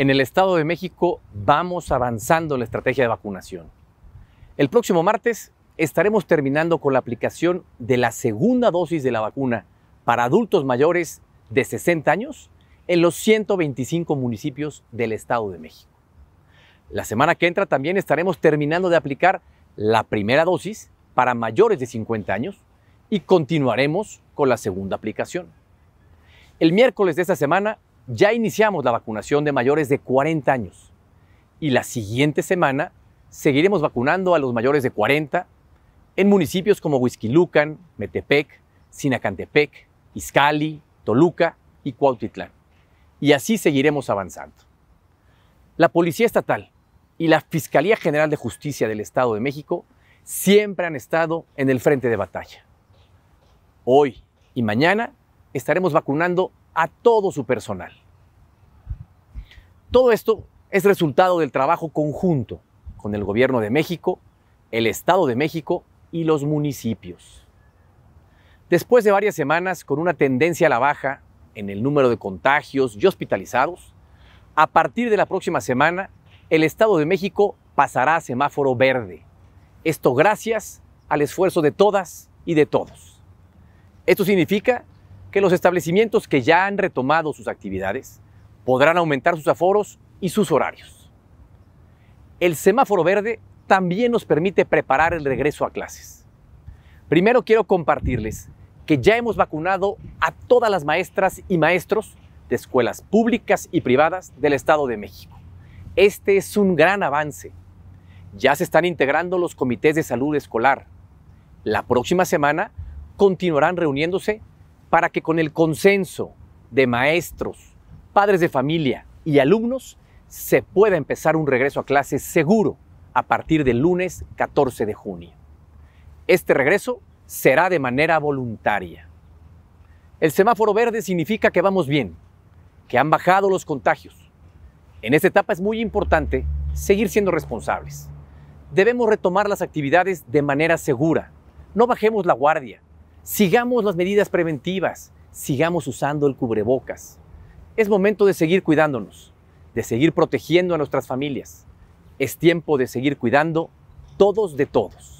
en el Estado de México vamos avanzando en la estrategia de vacunación. El próximo martes estaremos terminando con la aplicación de la segunda dosis de la vacuna para adultos mayores de 60 años en los 125 municipios del Estado de México. La semana que entra también estaremos terminando de aplicar la primera dosis para mayores de 50 años y continuaremos con la segunda aplicación. El miércoles de esta semana ya iniciamos la vacunación de mayores de 40 años y la siguiente semana seguiremos vacunando a los mayores de 40 en municipios como Huizquilucan, Metepec, Sinacantepec, Izcali, Toluca y Cuautitlán. Y así seguiremos avanzando. La Policía Estatal y la Fiscalía General de Justicia del Estado de México siempre han estado en el frente de batalla. Hoy y mañana estaremos vacunando a todo su personal. Todo esto es resultado del trabajo conjunto con el Gobierno de México, el Estado de México y los municipios. Después de varias semanas con una tendencia a la baja en el número de contagios y hospitalizados, a partir de la próxima semana, el Estado de México pasará a semáforo verde. Esto gracias al esfuerzo de todas y de todos. Esto significa que los establecimientos que ya han retomado sus actividades podrán aumentar sus aforos y sus horarios. El semáforo verde también nos permite preparar el regreso a clases. Primero quiero compartirles que ya hemos vacunado a todas las maestras y maestros de escuelas públicas y privadas del Estado de México. Este es un gran avance. Ya se están integrando los comités de salud escolar. La próxima semana continuarán reuniéndose para que con el consenso de maestros, padres de familia y alumnos, se pueda empezar un regreso a clase seguro a partir del lunes 14 de junio. Este regreso será de manera voluntaria. El semáforo verde significa que vamos bien, que han bajado los contagios. En esta etapa es muy importante seguir siendo responsables. Debemos retomar las actividades de manera segura. No bajemos la guardia. Sigamos las medidas preventivas. Sigamos usando el cubrebocas. Es momento de seguir cuidándonos, de seguir protegiendo a nuestras familias. Es tiempo de seguir cuidando todos de todos.